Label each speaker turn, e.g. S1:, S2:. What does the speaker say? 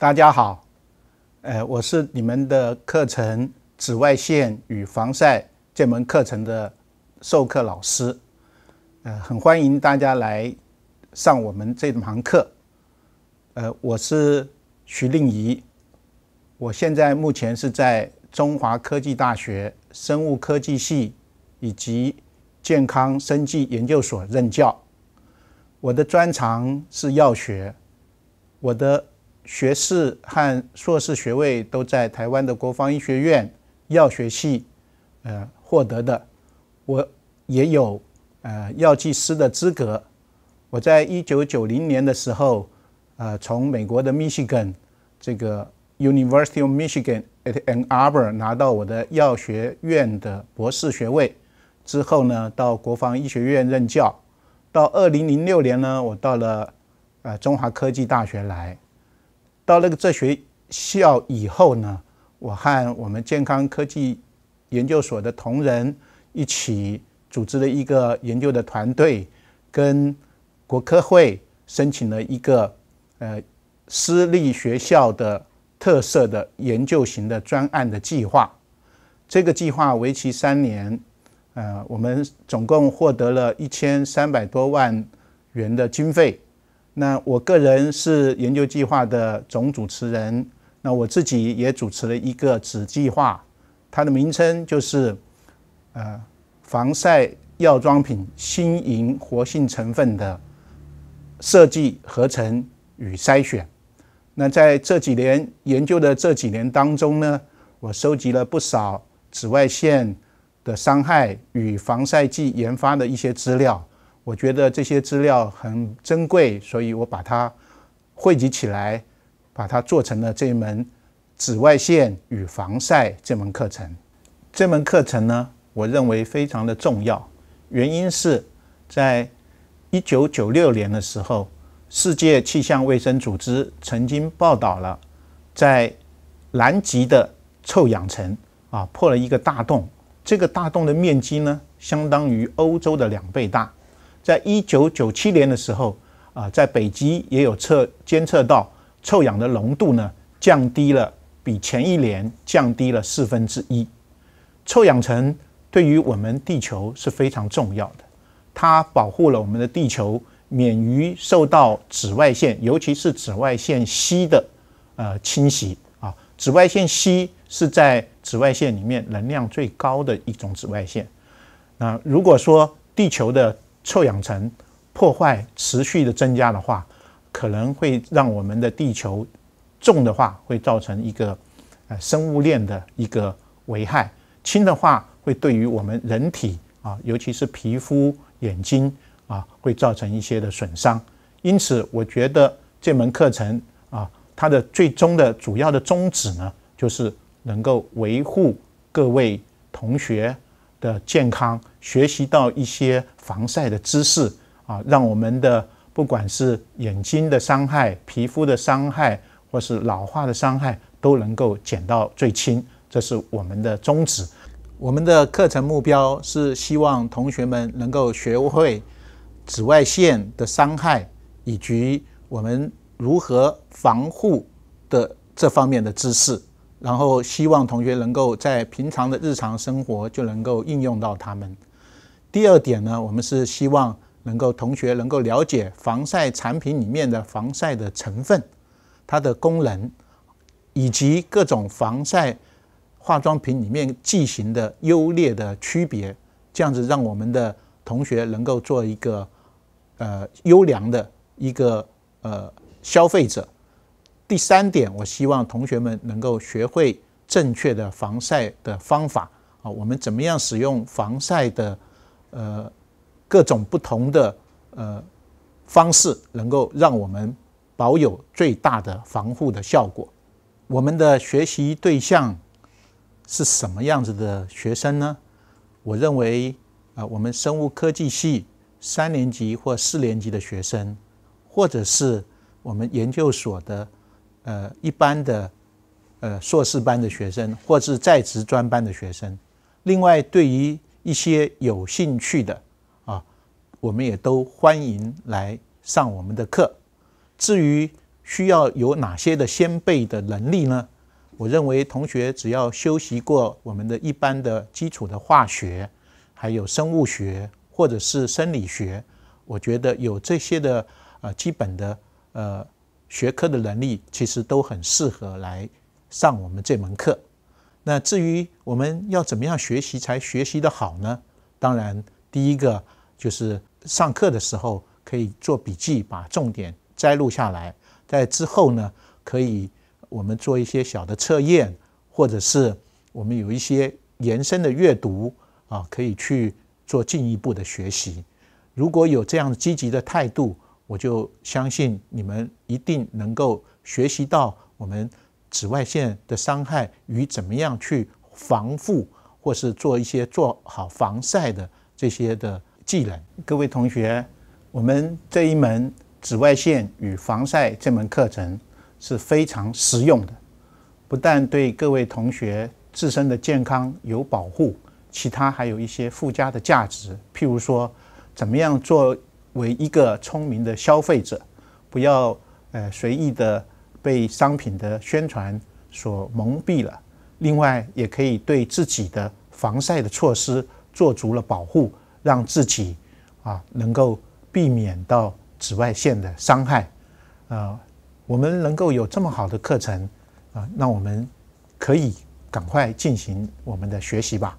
S1: 大家好，呃，我是你们的课程《紫外线与防晒》这门课程的授课老师，呃，很欢迎大家来上我们这堂课。呃，我是徐令仪，我现在目前是在中华科技大学生物科技系以及健康生计研究所任教。我的专长是药学，我的。学士和硕士学位都在台湾的国防医学院药学系，呃获得的。我也有呃药剂师的资格。我在一九九零年的时候，呃，从美国的 Michigan 这个 University of Michigan at Ann Arbor 拿到我的药学院的博士学位之后呢，到国防医学院任教。到二零零六年呢，我到了呃中华科技大学来。到那个这学校以后呢，我和我们健康科技研究所的同仁一起组织了一个研究的团队，跟国科会申请了一个呃私立学校的特色的研究型的专案的计划。这个计划为期三年，呃，我们总共获得了一千三百多万元的经费。那我个人是研究计划的总主持人，那我自己也主持了一个子计划，它的名称就是呃防晒药妆品新型活性成分的设计合成与筛选。那在这几年研究的这几年当中呢，我收集了不少紫外线的伤害与防晒剂研发的一些资料。我觉得这些资料很珍贵，所以我把它汇集起来，把它做成了这门紫外线与防晒这门课程。这门课程呢，我认为非常的重要。原因是在一九九六年的时候，世界气象卫生组织曾经报道了，在南极的臭氧层啊破了一个大洞，这个大洞的面积呢，相当于欧洲的两倍大。在一九九七年的时候，啊，在北极也有测监测到臭氧的浓度呢降低了，比前一年降低了四分之一。臭氧层对于我们地球是非常重要的，它保护了我们的地球免于受到紫外线，尤其是紫外线吸的呃侵袭啊。紫外线吸是在紫外线里面能量最高的一种紫外线。那如果说地球的臭氧层破坏持续的增加的话，可能会让我们的地球重的话，会造成一个呃生物链的一个危害；轻的话，会对于我们人体啊，尤其是皮肤、眼睛啊，会造成一些的损伤。因此，我觉得这门课程啊，它的最终的主要的宗旨呢，就是能够维护各位同学。的健康，学习到一些防晒的知识啊，让我们的不管是眼睛的伤害、皮肤的伤害，或是老化的伤害，都能够减到最轻，这是我们的宗旨。我们的课程目标是希望同学们能够学会紫外线的伤害以及我们如何防护的这方面的知识。然后希望同学能够在平常的日常生活就能够应用到它们。第二点呢，我们是希望能够同学能够了解防晒产品里面的防晒的成分、它的功能，以及各种防晒化妆品里面剂型的优劣的区别，这样子让我们的同学能够做一个呃优良的一个呃消费者。第三点，我希望同学们能够学会正确的防晒的方法啊，我们怎么样使用防晒的呃各种不同的呃方式，能够让我们保有最大的防护的效果。我们的学习对象是什么样子的学生呢？我认为啊，我们生物科技系三年级或四年级的学生，或者是我们研究所的。呃，一般的，呃，硕士班的学生，或者在职专班的学生，另外，对于一些有兴趣的啊，我们也都欢迎来上我们的课。至于需要有哪些的先辈的能力呢？我认为同学只要修习过我们的一般的基础的化学，还有生物学，或者是生理学，我觉得有这些的啊，基本的呃。学科的能力其实都很适合来上我们这门课。那至于我们要怎么样学习才学习的好呢？当然，第一个就是上课的时候可以做笔记，把重点摘录下来。在之后呢，可以我们做一些小的测验，或者是我们有一些延伸的阅读啊，可以去做进一步的学习。如果有这样积极的态度。我就相信你们一定能够学习到我们紫外线的伤害与怎么样去防护，或是做一些做好防晒的这些的技能。各位同学，我们这一门紫外线与防晒这门课程是非常实用的，不但对各位同学自身的健康有保护，其他还有一些附加的价值，譬如说怎么样做。为一个聪明的消费者，不要呃随意的被商品的宣传所蒙蔽了。另外，也可以对自己的防晒的措施做足了保护，让自己啊能够避免到紫外线的伤害。呃，我们能够有这么好的课程啊，那我们可以赶快进行我们的学习吧。